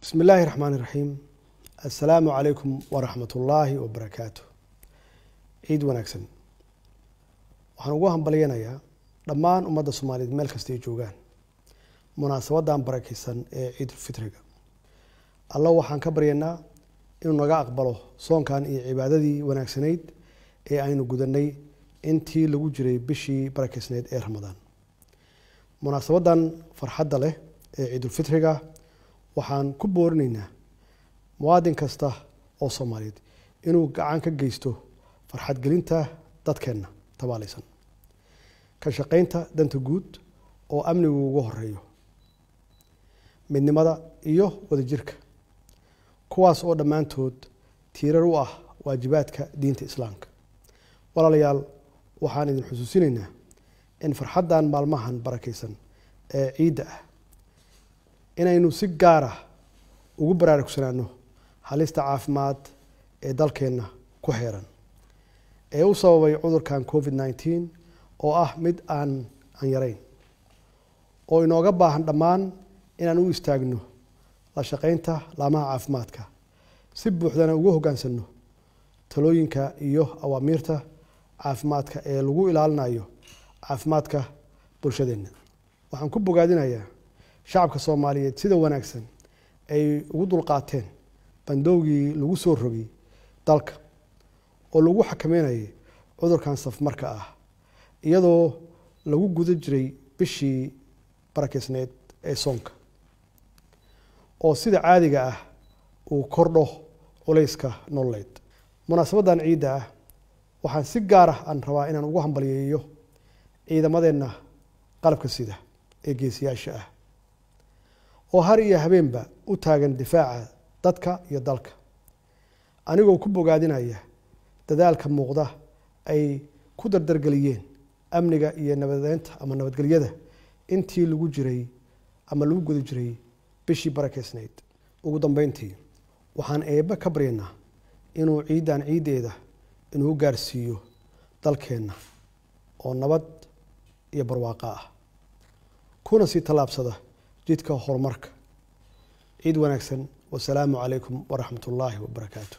bismi illaahi raxmaan iraxiim assalaamu calaykum waraxmatullaahi wabarakaatu ciid wanaagsan waxaan ugu hambalyanayaa dhammaan ummadda soomaaliyeed meel kasta ay joogaan munaasabaddan barakaysan ee ciidulfitriga alla waxaan ka baryaynaa inuu naga aqbalo soonkan iyo cibaadadii wanaagsanayd ee aynu gudanay intii lagu jiray bishii barakaysnayd ee ramadaan munaasabaddan farxadda leh ee ciidulfitriga waxaan ku boorinaynaa muwaadin kasta oo soomaaliyeed inuu gacan ka geysto farxadgelinta dadkeenna tabaalaysan ka shaqaynta danta guud oo amnigu ugu horreeyo midnimada iyo wadajirka kuwaas oo dhammaantood tiirar u ah waajibaadka diinta islaamka walaalayaal waxaan idin xusuusinaynaa in farxaddan maalmahan barakaysan ee ciidda ah inaynu si gaarah ugu baraarugsanaano halista caafimaad ee dalkeenna ku xeeran ee u sababay cudurkan covid nineteen oo ah mid aan aan yarayn oo inooga baahan dhammaan inaan u istaagno la shaqaynta laamaha caafimaadka si buuxdana ugu hoggaansanno talooyinka iyo awaamiirta caafimaadka ee lagu ilaalinayo caafimaadka bulshadeenna waxaan ku bogaadinayaa shacabka soomaaliyeed sida wanaagsan ay ugu dulqaateen bandowgii lagu soo rogay dalka oo lagu xakameynayay cudurkan safmarka ah iyadoo lagu guda jiray bishii barakeysneed ee soonka oo sida caadiga ah uu kordho culayska nololeed munaasabaddan ciidda ah waxaan si gaar ah aan rabaa inaan ugu hambalyeeyo ciidamadeenna qalabka sida ee geesiyaasha ah oo har iyo habeenba u taagan difaaca dadka iyo dalka anigoo ku bogaadinaya dadaalka muuqda ay ku dardargeliyeen amniga iyo nabadeynta ama nabadgelyada intii lagu jiray ama lagu guda jiray bishii barakeysnayd ugu dambayntii waxaan eebbe ka baryaynaa inuu ciiddan ciiddeeda inuu gaarsiiyo dalkeenna oo nabad iyo barwaaqo ah kuna sii tallaabsada jidka horumarka ciid wanaagsan wasalaamu calaykum waraxmat ullaahi wabarakaatu